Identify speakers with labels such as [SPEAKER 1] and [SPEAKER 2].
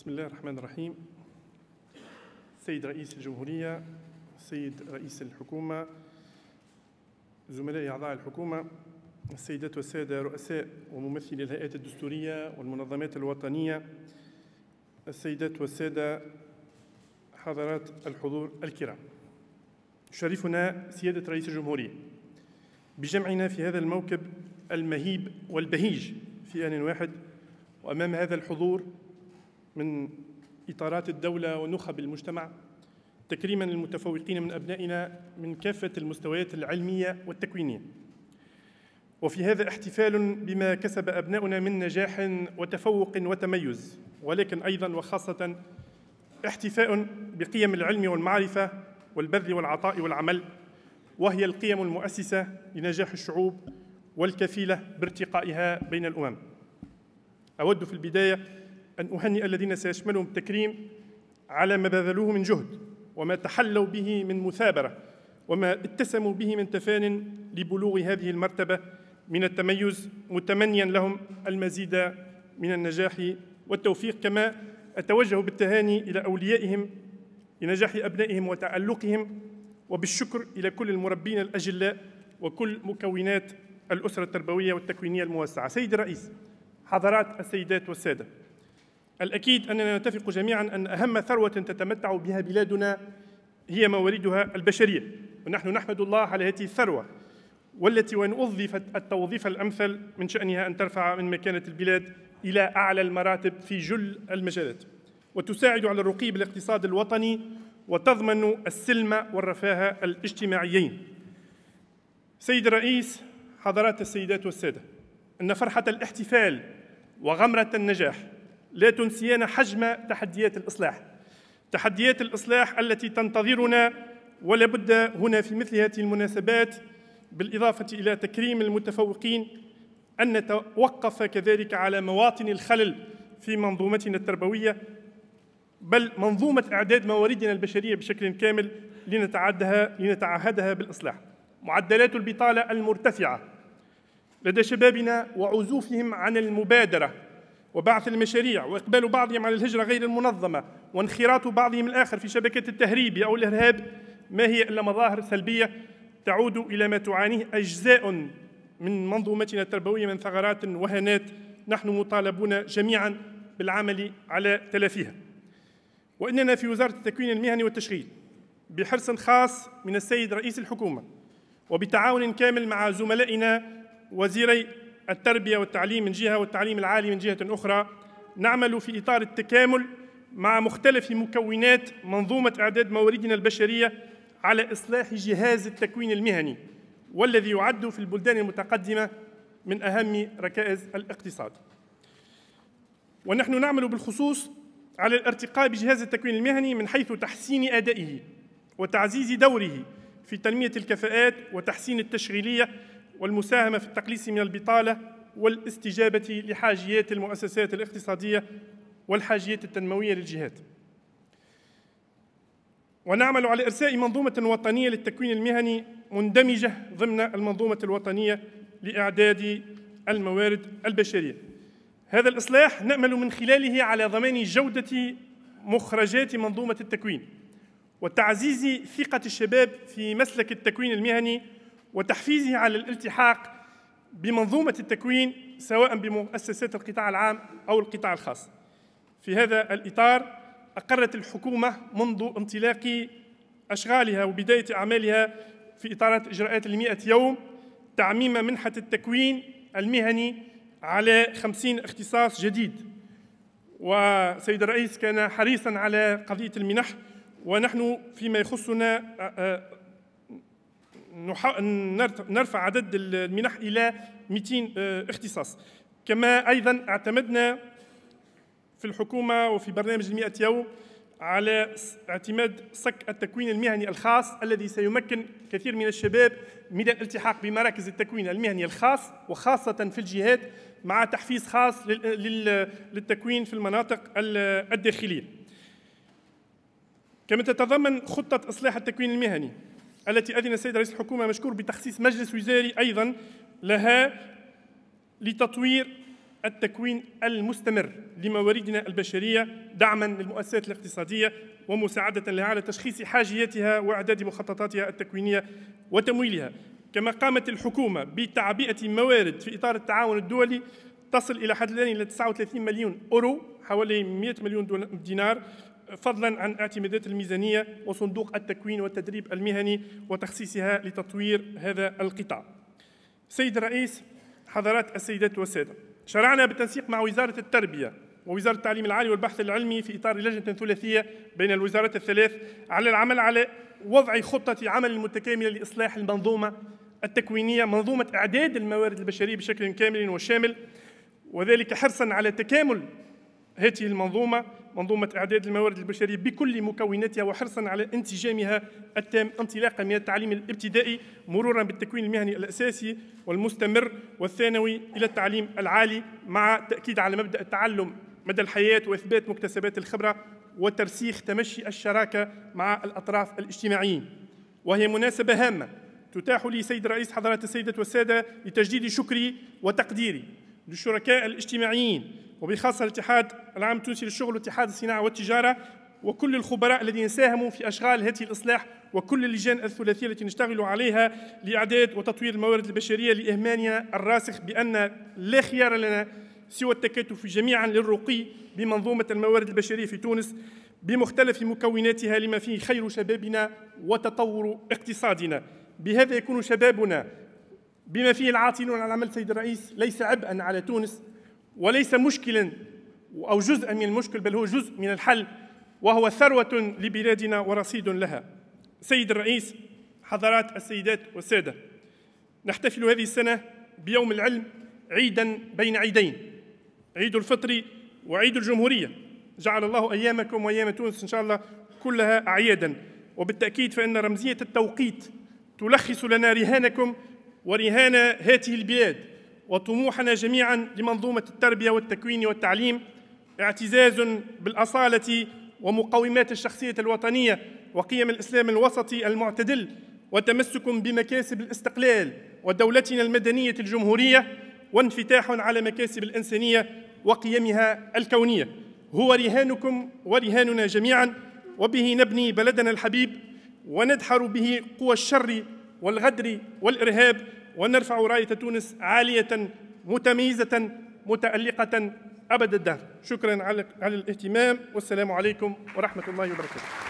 [SPEAKER 1] بسم الله الرحمن الرحيم سيد رئيس الجمهورية سيد رئيس الحكومة زملائي أعضاء الحكومة السيدات والسادة رؤساء وممثلي الهيئات الدستورية والمنظمات الوطنية السيدات والسادة حضرات الحضور الكرام يشرفنا سيادة رئيس الجمهورية بجمعنا في هذا الموكب المهيب والبهيج في آن واحد وأمام هذا الحضور من إطارات الدولة ونخب المجتمع تكريما للمتفوقين من أبنائنا من كافة المستويات العلمية والتكوينية وفي هذا احتفال بما كسب أبناؤنا من نجاح وتفوق وتميز ولكن أيضا وخاصة احتفاء بقيم العلم والمعرفة والبذل والعطاء والعمل وهي القيم المؤسسة لنجاح الشعوب والكفيلة بارتقائها بين الأمم أود في البداية أن أهنئ الذين سيشملهم التكريم على ما بذلوه من جهد وما تحلوا به من مثابرة وما اتسموا به من تفان لبلوغ هذه المرتبة من التميز متمنيا لهم المزيد من النجاح والتوفيق كما أتوجه بالتهاني إلى أوليائهم لنجاح أبنائهم وتألقهم وبالشكر إلى كل المربين الأجلاء وكل مكونات الأسرة التربوية والتكوينية الموسعة سيد الرئيس حضرات السيدات والسادة الأكيد أننا نتفق جميعا أن أهم ثروة تتمتع بها بلادنا هي مواردها البشرية ونحن نحمد الله على هذه الثروة والتي وإن أضيفت التوظيف الأمثل من شأنها أن ترفع من مكانة البلاد إلى أعلى المراتب في جل المجالات وتساعد على الرقي بالاقتصاد الوطني وتضمن السلم والرفاه الاجتماعيين سيد الرئيس حضرات السيدات والسادة أن فرحة الاحتفال وغمرة النجاح لا تنسيان حجم تحديات الإصلاح تحديات الإصلاح التي تنتظرنا ولا بد هنا في مثل هذه المناسبات بالإضافة إلى تكريم المتفوقين أن نتوقف كذلك على مواطن الخلل في منظومتنا التربوية بل منظومة إعداد مواردنا البشرية بشكل كامل لنتعدها لنتعهدها بالإصلاح معدلات البطالة المرتفعة لدى شبابنا وعزوفهم عن المبادرة وبعث المشاريع وإقبال بعضهم على الهجرة غير المنظمة وانخراط بعضهم الآخر في شبكة التهريب أو الإرهاب ما هي إلا مظاهر سلبية تعود إلى ما تعانيه أجزاء من منظومتنا التربوية من ثغرات وهنات نحن مطالبون جميعا بالعمل على تلافيها وإننا في وزارة التكوين المهني والتشغيل بحرص خاص من السيد رئيس الحكومة وبتعاون كامل مع زملائنا وزيري التربية والتعليم من جهة والتعليم العالي من جهة أخرى نعمل في إطار التكامل مع مختلف مكونات منظومة إعداد مواردنا البشرية على إصلاح جهاز التكوين المهني والذي يعد في البلدان المتقدمة من أهم ركائز الاقتصاد ونحن نعمل بالخصوص على الارتقاء بجهاز التكوين المهني من حيث تحسين أدائه وتعزيز دوره في تنمية الكفاءات وتحسين التشغيلية والمساهمة في التقليص من البطالة والاستجابة لحاجيات المؤسسات الاقتصادية والحاجيات التنموية للجهات ونعمل على إرساء منظومة وطنية للتكوين المهني مندمجة ضمن المنظومة الوطنية لإعداد الموارد البشرية هذا الإصلاح نأمل من خلاله على ضمان جودة مخرجات منظومة التكوين وتعزيز ثقة الشباب في مسلك التكوين المهني وتحفيزه على الالتحاق بمنظومة التكوين سواء بمؤسسات القطاع العام أو القطاع الخاص في هذا الإطار أقرت الحكومة منذ انطلاق أشغالها وبداية أعمالها في إطارات إجراءات المئة يوم تعميم منحة التكوين المهني على خمسين اختصاص جديد وسيد الرئيس كان حريصا على قضية المنح ونحن فيما يخصنا نرفع عدد المنح إلى 200 آه، اختصاص كما أيضا اعتمدنا في الحكومة وفي برنامج ال يوم على اعتماد صك التكوين المهني الخاص الذي سيمكن كثير من الشباب من الالتحاق بمراكز التكوين المهني الخاص وخاصة في الجهات مع تحفيز خاص للتكوين في المناطق الداخلية كما تتضمن خطة إصلاح التكوين المهني التي أذن السيد رئيس الحكومة مشكور بتخصيص مجلس وزاري أيضا لها لتطوير التكوين المستمر لمواردنا البشرية دعما للمؤسسات الاقتصادية ومساعدة لها على تشخيص حاجياتها وإعداد مخططاتها التكوينية وتمويلها كما قامت الحكومة بتعبئة موارد في إطار التعاون الدولي تصل إلى حد الآن إلى 39 مليون أورو حوالي 100 مليون دينار فضلا عن اعتمادات الميزانية وصندوق التكوين والتدريب المهني وتخصيصها لتطوير هذا القطاع سيد الرئيس حضرات السيدات والسادة شرعنا بالتنسيق مع وزارة التربية ووزارة التعليم العالي والبحث العلمي في إطار لجنة ثلاثية بين الوزارات الثلاث على العمل على وضع خطة عمل متكاملة لإصلاح المنظومة التكوينية منظومة إعداد الموارد البشرية بشكل كامل وشامل وذلك حرصا على تكامل هذه المنظومة منظومة إعداد الموارد البشرية بكل مكوناتها وحرصا على انسجامها التام انطلاقا من التعليم الابتدائي مرورا بالتكوين المهني الأساسي والمستمر والثانوي إلى التعليم العالي مع تأكيد على مبدأ التعلم مدى الحياة وإثبات مكتسبات الخبرة وترسيخ تمشي الشراكة مع الأطراف الاجتماعيين وهي مناسبة هامة تتاح لي سيد رئيس حضرة السيدة والسادة لتجديد شكري وتقديري للشركاء الاجتماعيين وبخاصة الاتحاد العام التونسي للشغل واتحاد الصناعة والتجارة وكل الخبراء الذين ساهموا في أشغال هذه الإصلاح وكل اللجان الثلاثية التي نشتغل عليها لإعداد وتطوير الموارد البشرية لإهمالنا الراسخ بأن لا خيار لنا سوى التكاتف جميعا للرقي بمنظومة الموارد البشرية في تونس بمختلف مكوناتها لما فيه خير شبابنا وتطور اقتصادنا بهذا يكون شبابنا بما فيه العاطلون على عمل سيد الرئيس ليس عبئا على تونس وليس مشكلا أو جزء من المشكل بل هو جزء من الحل وهو ثروة لبلادنا ورصيد لها سيد الرئيس حضرات السيدات والسادة نحتفل هذه السنة بيوم العلم عيدا بين عيدين عيد الفطر وعيد الجمهورية جعل الله أيامكم وأيام تونس إن شاء الله كلها أعيادا وبالتأكيد فإن رمزية التوقيت تلخص لنا رهانكم ورهان هذه البلاد وطموحنا جميعا لمنظومة التربية والتكوين والتعليم اعتزاز بالأصالة ومقومات الشخصية الوطنية وقيم الإسلام الوسطي المعتدل وتمسك بمكاسب الاستقلال ودولتنا المدنية الجمهورية وانفتاح على مكاسب الإنسانية وقيمها الكونية هو رهانكم ورهاننا جميعا وبه نبني بلدنا الحبيب وندحر به قوى الشر والغدر والإرهاب ونرفع راية تونس عالية متميزة متألقة أبد الدهر شكرا على الاهتمام والسلام عليكم ورحمة الله وبركاته